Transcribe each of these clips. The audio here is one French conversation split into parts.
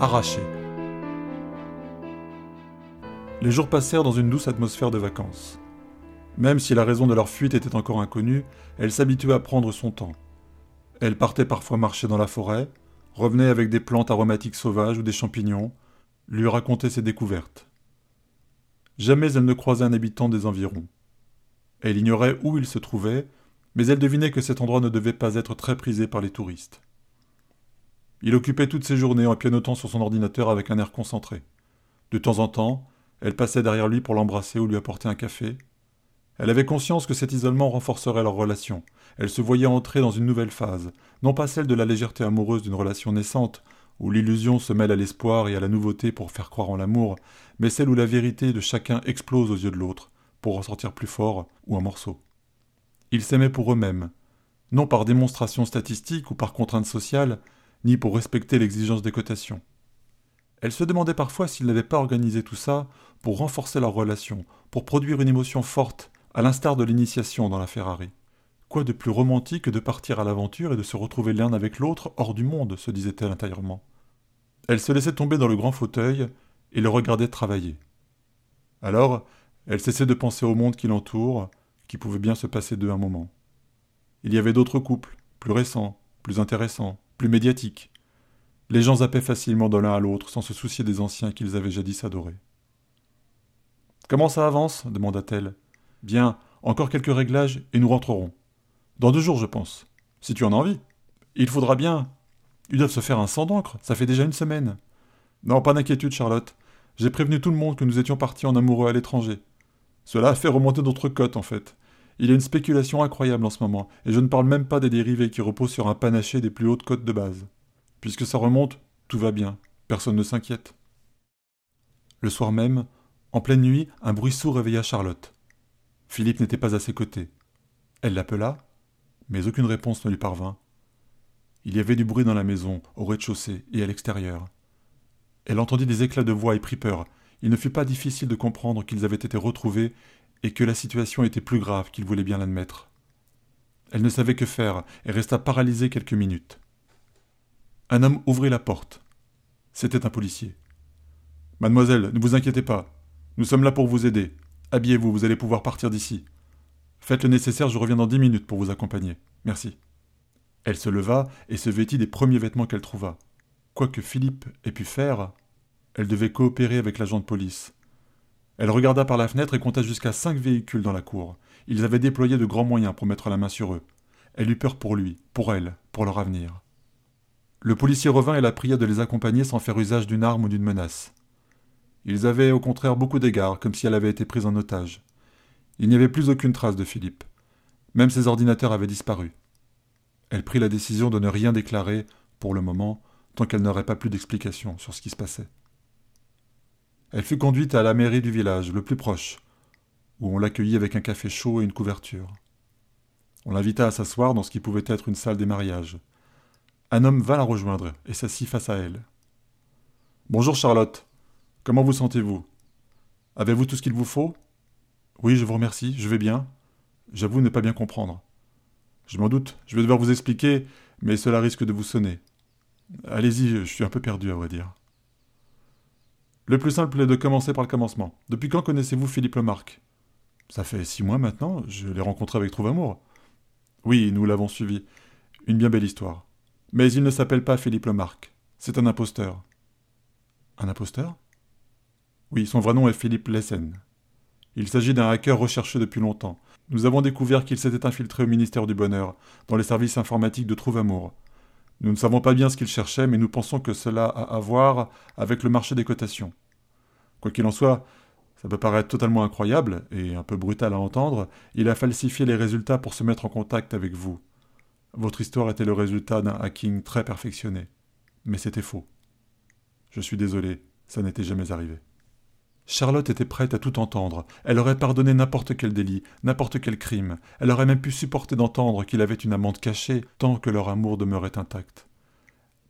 Arraché. Les jours passèrent dans une douce atmosphère de vacances. Même si la raison de leur fuite était encore inconnue, elle s'habituait à prendre son temps. Elle partait parfois marcher dans la forêt, revenait avec des plantes aromatiques sauvages ou des champignons, lui racontait ses découvertes. Jamais elle ne croisait un habitant des environs. Elle ignorait où il se trouvait, mais elle devinait que cet endroit ne devait pas être très prisé par les touristes. Il occupait toutes ses journées en pianotant sur son ordinateur avec un air concentré. De temps en temps, elle passait derrière lui pour l'embrasser ou lui apporter un café. Elle avait conscience que cet isolement renforcerait leur relation. Elle se voyait entrer dans une nouvelle phase, non pas celle de la légèreté amoureuse d'une relation naissante, où l'illusion se mêle à l'espoir et à la nouveauté pour faire croire en l'amour, mais celle où la vérité de chacun explose aux yeux de l'autre, pour ressortir plus fort ou un morceau. Ils s'aimaient pour eux-mêmes, non par démonstration statistique ou par contrainte sociale, ni pour respecter l'exigence des cotations. Elle se demandait parfois s'ils n'avaient pas organisé tout ça pour renforcer leur relation, pour produire une émotion forte, à l'instar de l'initiation dans la Ferrari. Quoi de plus romantique que de partir à l'aventure et de se retrouver l'un avec l'autre hors du monde, se disait-elle intérieurement. Elle se laissait tomber dans le grand fauteuil et le regardait travailler. Alors, elle cessait de penser au monde qui l'entoure, qui pouvait bien se passer d'eux un moment. Il y avait d'autres couples, plus récents, plus intéressants, plus médiatique. Les gens zappaient facilement de l'un à l'autre sans se soucier des anciens qu'ils avaient jadis adorés. Comment ça avance demanda-t-elle. Bien, encore quelques réglages et nous rentrerons. Dans deux jours, je pense. Si tu en as envie. Il faudra bien. Ils doivent se faire un sang d'encre, ça fait déjà une semaine. Non, pas d'inquiétude, Charlotte. J'ai prévenu tout le monde que nous étions partis en amoureux à l'étranger. Cela a fait remonter notre cote, en fait. Il y a une spéculation incroyable en ce moment, et je ne parle même pas des dérivés qui reposent sur un panaché des plus hautes cotes de base. Puisque ça remonte, tout va bien, personne ne s'inquiète. Le soir même, en pleine nuit, un bruit sourd réveilla Charlotte. Philippe n'était pas à ses côtés. Elle l'appela, mais aucune réponse ne lui parvint. Il y avait du bruit dans la maison, au rez-de-chaussée et à l'extérieur. Elle entendit des éclats de voix et prit peur. Il ne fut pas difficile de comprendre qu'ils avaient été retrouvés et que la situation était plus grave qu'il voulait bien l'admettre. Elle ne savait que faire et resta paralysée quelques minutes. Un homme ouvrit la porte. C'était un policier. Mademoiselle, ne vous inquiétez pas. Nous sommes là pour vous aider. Habillez-vous, vous allez pouvoir partir d'ici. Faites le nécessaire, je reviens dans dix minutes pour vous accompagner. Merci. Elle se leva et se vêtit des premiers vêtements qu'elle trouva. Quoi que Philippe ait pu faire, elle devait coopérer avec l'agent de police, elle regarda par la fenêtre et compta jusqu'à cinq véhicules dans la cour. Ils avaient déployé de grands moyens pour mettre la main sur eux. Elle eut peur pour lui, pour elle, pour leur avenir. Le policier revint et la pria de les accompagner sans faire usage d'une arme ou d'une menace. Ils avaient au contraire beaucoup d'égards, comme si elle avait été prise en otage. Il n'y avait plus aucune trace de Philippe. Même ses ordinateurs avaient disparu. Elle prit la décision de ne rien déclarer, pour le moment, tant qu'elle n'aurait pas plus d'explications sur ce qui se passait. Elle fut conduite à la mairie du village, le plus proche, où on l'accueillit avec un café chaud et une couverture. On l'invita à s'asseoir dans ce qui pouvait être une salle des mariages. Un homme vint la rejoindre et s'assit face à elle. Bonjour Charlotte, comment vous sentez-vous Avez-vous tout ce qu'il vous faut Oui, je vous remercie, je vais bien. J'avoue ne pas bien comprendre. Je m'en doute, je vais devoir vous expliquer, mais cela risque de vous sonner. Allez-y, je suis un peu perdu à vrai dire. Le plus simple est de commencer par le commencement. Depuis quand connaissez-vous Philippe Lemarque Ça fait six mois maintenant, je l'ai rencontré avec Trouve Oui, nous l'avons suivi. Une bien belle histoire. Mais il ne s'appelle pas Philippe Lemarque. C'est un imposteur. Un imposteur Oui, son vrai nom est Philippe Lessen. Il s'agit d'un hacker recherché depuis longtemps. Nous avons découvert qu'il s'était infiltré au ministère du Bonheur, dans les services informatiques de Trouve Amour, nous ne savons pas bien ce qu'il cherchait, mais nous pensons que cela a à voir avec le marché des cotations. Quoi qu'il en soit, ça peut paraître totalement incroyable et un peu brutal à entendre, il a falsifié les résultats pour se mettre en contact avec vous. Votre histoire était le résultat d'un hacking très perfectionné. Mais c'était faux. Je suis désolé, ça n'était jamais arrivé. Charlotte était prête à tout entendre. Elle aurait pardonné n'importe quel délit, n'importe quel crime. Elle aurait même pu supporter d'entendre qu'il avait une amende cachée tant que leur amour demeurait intact.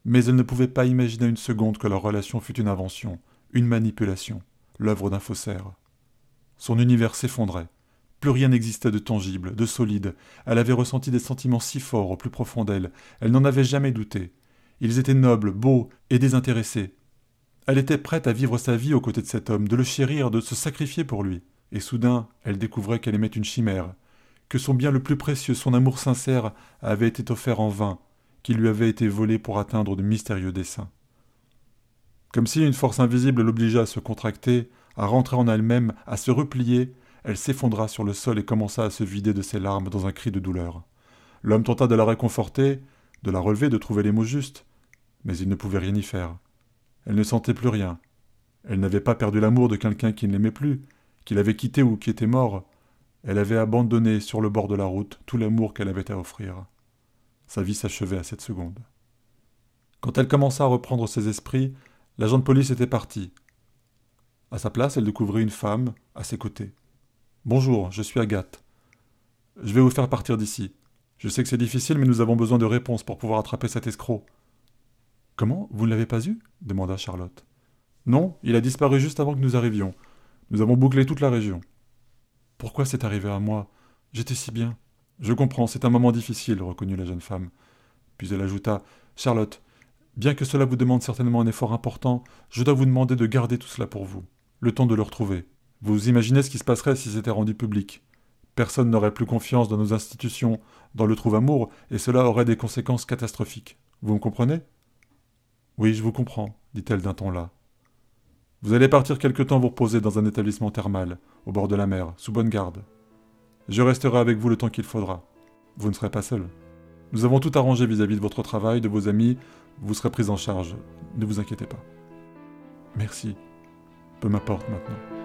Mais elle ne pouvait pas imaginer une seconde que leur relation fût une invention, une manipulation, l'œuvre d'un faussaire. Son univers s'effondrait. Plus rien n'existait de tangible, de solide. Elle avait ressenti des sentiments si forts au plus profond d'elle. Elle n'en avait jamais douté. Ils étaient nobles, beaux et désintéressés, elle était prête à vivre sa vie aux côtés de cet homme, de le chérir, de se sacrifier pour lui. Et soudain, elle découvrait qu'elle aimait une chimère, que son bien le plus précieux, son amour sincère, avait été offert en vain, qu'il lui avait été volé pour atteindre de mystérieux desseins. Comme si une force invisible l'obligea à se contracter, à rentrer en elle-même, à se replier, elle s'effondra sur le sol et commença à se vider de ses larmes dans un cri de douleur. L'homme tenta de la réconforter, de la relever, de trouver les mots justes, mais il ne pouvait rien y faire. Elle ne sentait plus rien. Elle n'avait pas perdu l'amour de quelqu'un qui ne l'aimait plus, qui l'avait quitté ou qui était mort. Elle avait abandonné sur le bord de la route tout l'amour qu'elle avait à offrir. Sa vie s'achevait à cette seconde. Quand elle commença à reprendre ses esprits, l'agent de police était parti. À sa place, elle découvrit une femme à ses côtés. Bonjour, je suis Agathe. Je vais vous faire partir d'ici. Je sais que c'est difficile, mais nous avons besoin de réponses pour pouvoir attraper cet escroc. Comment Vous ne l'avez pas eu demanda Charlotte. Non, il a disparu juste avant que nous arrivions. Nous avons bouclé toute la région. Pourquoi c'est arrivé à moi J'étais si bien. Je comprends, c'est un moment difficile, reconnut la jeune femme. Puis elle ajouta Charlotte, bien que cela vous demande certainement un effort important, je dois vous demander de garder tout cela pour vous, le temps de le retrouver. Vous imaginez ce qui se passerait si c'était rendu public. Personne n'aurait plus confiance dans nos institutions, dans le trouve-amour, et cela aurait des conséquences catastrophiques. Vous me comprenez oui, je vous comprends, dit-elle d'un ton là. Vous allez partir quelque temps vous reposer dans un établissement thermal, au bord de la mer, sous bonne garde. Je resterai avec vous le temps qu'il faudra. Vous ne serez pas seul. Nous avons tout arrangé vis-à-vis de votre travail, de vos amis. Vous serez pris en charge. Ne vous inquiétez pas. Merci. Peu m'importe maintenant.